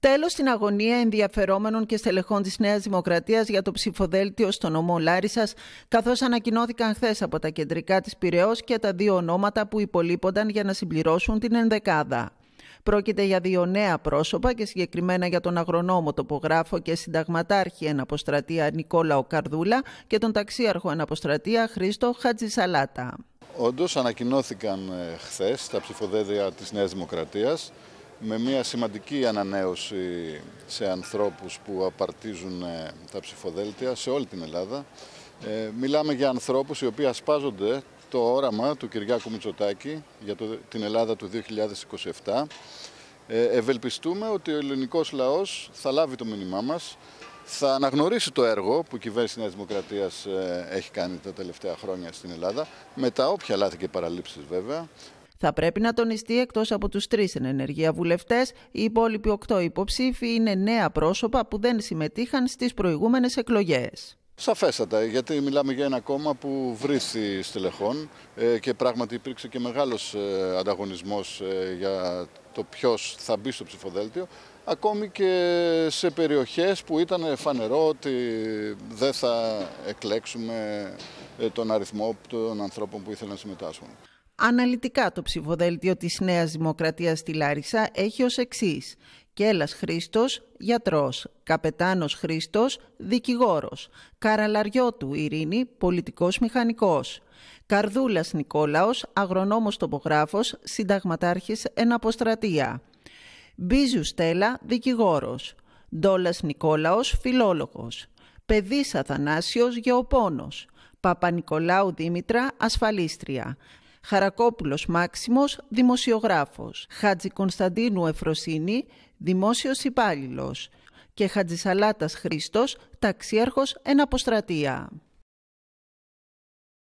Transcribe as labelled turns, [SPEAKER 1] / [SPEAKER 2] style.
[SPEAKER 1] Τέλος στην αγωνία ενδιαφερόμενων και στελεχών της Νέας Δημοκρατίας για το ψηφοδέλτιο στο νομό Λάρισας, καθώς ανακοινώθηκαν χθες από τα κεντρικά της Πυραιός και τα δύο ονόματα που υπολείπονταν για να συμπληρώσουν την ενδεκάδα. Πρόκειται για δύο νέα πρόσωπα και συγκεκριμένα για τον αγρονόμο τοπογράφο και συνταγματάρχη εναποστρατεία Νικόλαο Καρδούλα και τον ταξίαρχο εναποστρατεία Χρήστο Χατζησαλάτα.
[SPEAKER 2] Όντως ανακοινώθηκαν ε, χθες τα ψηφοδέλτια της Νέας Δημοκρατίας με μια σημαντική ανανέωση σε ανθρώπους που απαρτίζουν ε, τα ψηφοδέλτια σε όλη την Ελλάδα. Ε, μιλάμε για ανθρώπους οι οποίοι ασπάζονται το όραμα του Κυριάκου Μητσοτάκη για την Ελλάδα του 2027. Ε, ευελπιστούμε ότι ο ελληνικός λαός θα λάβει το μήνυμά μας, θα αναγνωρίσει το έργο που η κυβέρνηση της Νέας Δημοκρατίας ε, έχει κάνει τα τελευταία χρόνια στην Ελλάδα, με τα όποια λάθη και παραλήψεις βέβαια,
[SPEAKER 1] θα πρέπει να τονιστεί εκτός από τους τρεις εν ενεργεία βουλευτές, οι υπόλοιποι οκτώ υποψήφοι είναι νέα πρόσωπα που δεν συμμετείχαν στις προηγούμενες εκλογές.
[SPEAKER 2] Σαφέστατα, γιατί μιλάμε για ένα κόμμα που βρίσκει στελεχών ε, και πράγματι υπήρξε και μεγάλος ε, ανταγωνισμός ε, για το ποιος θα μπει στο ψηφοδέλτιο, ακόμη και σε περιοχές που ήταν φανερό ότι δεν θα εκλέξουμε τον αριθμό των ανθρώπων που ήθελαν να συμμετάσχουν.
[SPEAKER 1] Αναλυτικά το ψηφοδέλτιο της Νέας Δημοκρατίας στη Λάρισα έχει ως εξής. Κέλλας Χρήστος, γιατρός. Καπετάνος Χρήστος, δικηγόρος. Καραλαριώτου Ειρήνη, πολιτικός μηχανικός. Καρδούλας Νικόλαος, αγρονόμος τοπογράφος, συνταγματάρχης εν αποστρατεία. Μπίζου Στέλλα, δικηγόρος. Ντόλας Νικόλαος, φιλόλογος. Παιδής Αθανάσιος, γεωπόνος. Παπα-Νικολάου Δήμητρα, ασφαλίστρια. Χαρακόπουλος Μάξιμος, δημοσιογράφος. Χάτζη Κωνσταντίνου Εφροσίνη, δημόσιος υπάλληλος. Και Χατζησαλάτας Χρήστος, ταξιάρχος εν αποστρατεία.